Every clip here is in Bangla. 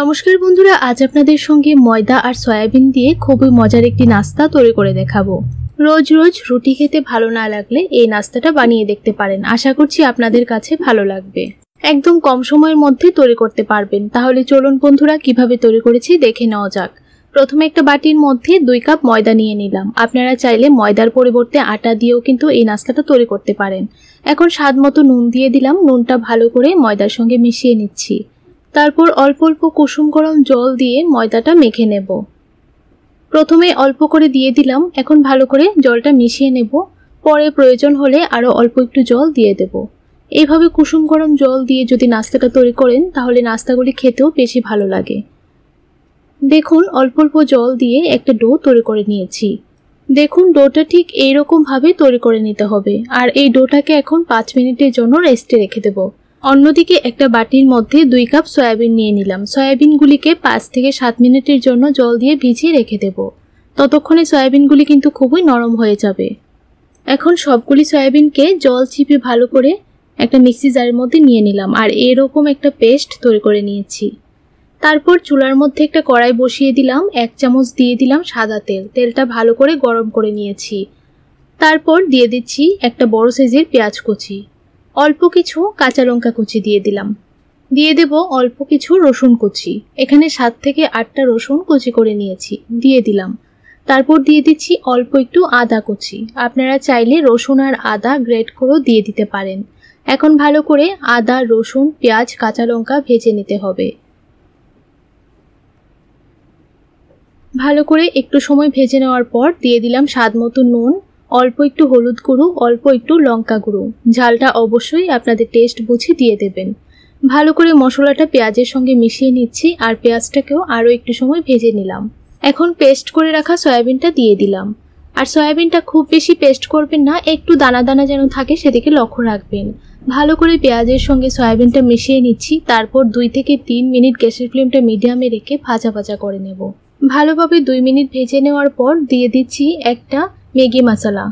নমস্কার বন্ধুরা আজ আপনাদের সঙ্গে ময়দা আর সয়াবিন দিয়ে খুবই মজার একটি নাস্তা তৈরি করে দেখাবো রোজ রোজ রুটি খেতে ভালো না লাগলে এই নাস্তাটা বানিয়ে দেখতে পারেন আশা করছি আপনাদের কাছে ভালো লাগবে একদম কম সময়ের মধ্যে তৈরি করতে পারবেন তাহলে চলুন বন্ধুরা কিভাবে তৈরি করেছি দেখে নেওয়া যাক প্রথমে একটা বাটির মধ্যে দুই কাপ ময়দা নিয়ে নিলাম আপনারা চাইলে ময়দার পরিবর্তে আটা দিয়েও কিন্তু এই নাস্তাটা তৈরি করতে পারেন এখন স্বাদ মতো নুন দিয়ে দিলাম নুনটা ভালো করে ময়দার সঙ্গে মিশিয়ে নিচ্ছি তারপর অল্প অল্প কুসুম গরম জল দিয়ে ময়দাটা মেখে নেব প্রথমে অল্প করে দিয়ে দিলাম এখন ভালো করে জলটা মিশিয়ে নেব পরে প্রয়োজন হলে আরও অল্প একটু জল দিয়ে দেব এইভাবে কুসুম গরম জল দিয়ে যদি নাস্তাটা তৈরি করেন তাহলে নাস্তাগুলি খেতেও বেশি ভালো লাগে দেখুন অল্প অল্প জল দিয়ে একটা ডো তৈরি করে নিয়েছি দেখুন ডোটা ঠিক এইরকমভাবে তৈরি করে নিতে হবে আর এই ডোটাকে এখন পাঁচ মিনিটের জন্য রেস্টে রেখে দেবো অন্যদিকে একটা বাটির মধ্যে দুই কাপ সয়াবিন নিয়ে নিলাম সয়াবিনগুলিকে পাঁচ থেকে সাত মিনিটের জন্য জল দিয়ে ভিজিয়ে রেখে দেব ততক্ষণে সয়াবিনগুলি কিন্তু খুবই নরম হয়ে যাবে এখন সবগুলি সয়াবিনকে জল ছিপে ভালো করে একটা মিক্সি জারের মধ্যে নিয়ে নিলাম আর এরকম একটা পেস্ট তৈরি করে নিয়েছি তারপর চুলার মধ্যে একটা কড়াই বসিয়ে দিলাম এক চামচ দিয়ে দিলাম সাদা তেল তেলটা ভালো করে গরম করে নিয়েছি তারপর দিয়ে দিচ্ছি একটা বড় সাইজের পেঁয়াজ কুচি অল্প কিছু কাঁচা লঙ্কা কুচি দিয়ে দিলাম দিয়ে দেব অল্প কিছু রসুন কুচি এখানে সাত থেকে আটটা রসুন কুচি করে নিয়েছি দিয়ে দিলাম তারপর দিয়ে দিচ্ছি অল্প একটু আদা কুচি আপনারা চাইলে রসুন আর আদা গ্রেট করেও দিয়ে দিতে পারেন এখন ভালো করে আদা রসুন পেঁয়াজ কাঁচা লঙ্কা ভেজে নিতে হবে ভালো করে একটু সময় ভেজে নেওয়ার পর দিয়ে দিলাম স্বাদ মতো নুন অল্প একটু হলুদ গুঁড়ো অল্প একটু লঙ্কা গুঁড়ো ঝালটা অবশ্যই আপনাদের টেস্ট বুঝে দিয়ে দেবেন ভালো করে মশলাটা পেঁয়াজের সঙ্গে মিশিয়ে নিচ্ছি আর পেঁয়াজটাকেও আরও একটু সময় ভেজে নিলাম এখন পেস্ট করে রাখা সয়াবিনটা দিয়ে দিলাম আর সয়াবিনটা খুব বেশি পেস্ট করবেন না একটু দানা দানা যেন থাকে সেদিকে লক্ষ্য রাখবেন ভালো করে পেঁয়াজের সঙ্গে সয়াবিনটা মিশিয়ে নিচ্ছি তারপর দুই থেকে তিন মিনিট গ্যাসের ফ্লেমটা মিডিয়ামে রেখে ভাজা ভাজা করে নেব ভালোভাবে দুই মিনিট ভেজে নেওয়ার পর দিয়ে দিচ্ছি একটা ম্যাগি মশলা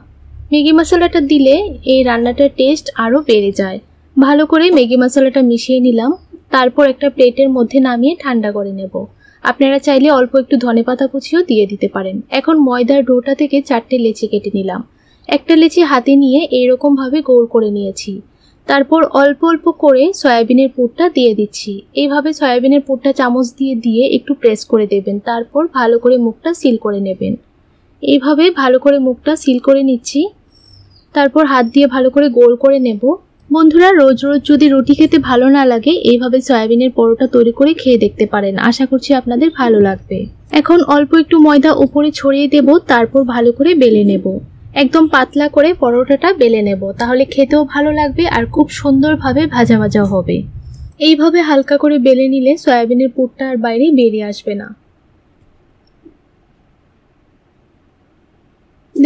ম্যাগি মশলাটা দিলে এই রান্নাটার টেস্ট আরও বেড়ে যায় ভালো করে ম্যাগি মশলাটা মিশিয়ে নিলাম তারপর একটা প্লেটের মধ্যে নামিয়ে ঠান্ডা করে নেব আপনারা চাইলে অল্প একটু ধনে পাতা কুচিও দিয়ে দিতে পারেন এখন ময়দার ডোটা থেকে চারটে লেচি কেটে নিলাম একটা লেচি হাতে নিয়ে এইরকমভাবে গোল করে নিয়েছি তারপর অল্প অল্প করে সয়াবিনের পুরটা দিয়ে দিচ্ছি এইভাবে সয়াবিনের পুরটা চামচ দিয়ে দিয়ে একটু প্রেস করে দেবেন তারপর ভালো করে মুখটা সিল করে নেবেন এইভাবে ভালো করে মুখটা সিল করে নিচ্ছি তারপর হাত দিয়ে ভালো করে গোল করে নেব বন্ধুরা রোজ রোজ যদি রুটি খেতে ভালো না লাগে এইভাবে সয়াবিনের পরোটা তৈরি করে খেয়ে দেখতে পারেন আশা করছি আপনাদের ভালো লাগবে এখন অল্প একটু ময়দা উপরে ছড়িয়ে দেব তারপর ভালো করে বেলে নেব একদম পাতলা করে পরোটাটা বেলে নেব তাহলে খেতেও ভালো লাগবে আর খুব সুন্দরভাবে ভাজা ভাজাও হবে এইভাবে হালকা করে বেলে নিলে সয়াবিনের পুরটা আর বাইরে বেরিয়ে আসবে না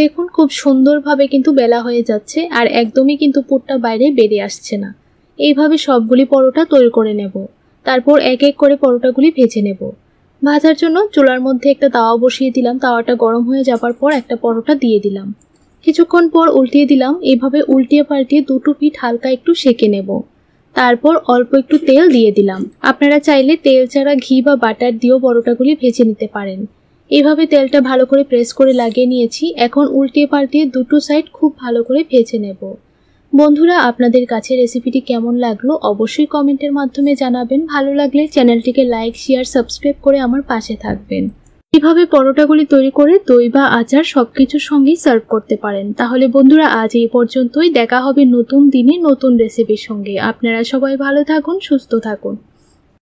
দেখুন খুব সুন্দরভাবে কিন্তু বেলা হয়ে যাচ্ছে আর একদমই কিন্তু পুরটা বাইরে বেরিয়ে আসছে না এইভাবে সবগুলি পরোটা তৈরি করে নেব তারপর এক এক করে পরোটাগুলি ভেজে নেব ভাজার জন্য চুলার মধ্যে একটা তাওয়া বসিয়ে দিলাম তাওয়াটা গরম হয়ে যাবার পর একটা পরোটা দিয়ে দিলাম কিছুক্ষণ পর উল্টিয়ে দিলাম এভাবে উল্টিয়ে পাল্টিয়ে দুটো পিঠ হালকা একটু সেঁকে নেব তারপর অল্প একটু তেল দিয়ে দিলাম আপনারা চাইলে তেল ছাড়া ঘি বা বাটার দিয়েও পরোটাগুলি ভেজে নিতে পারেন এভাবে তেলটা ভালো করে প্রেস করে লাগিয়ে নিয়েছি এখন উল্টে পাল্টে দুটো সাইড খুব ভালো করে ভেজে নেব বন্ধুরা আপনাদের কাছে রেসিপিটি কেমন লাগলো অবশ্যই কমেন্টের মাধ্যমে জানাবেন ভালো লাগলে চ্যানেলটিকে লাইক শেয়ার সাবস্ক্রাইব করে আমার পাশে থাকবেন এভাবে পরোটাগুলি তৈরি করে দই বা আচার সব কিছুর সঙ্গেই সার্ভ করতে পারেন তাহলে বন্ধুরা আজ এই পর্যন্তই দেখা হবে নতুন দিনে নতুন রেসিপির সঙ্গে আপনারা সবাই ভালো থাকুন সুস্থ থাকুন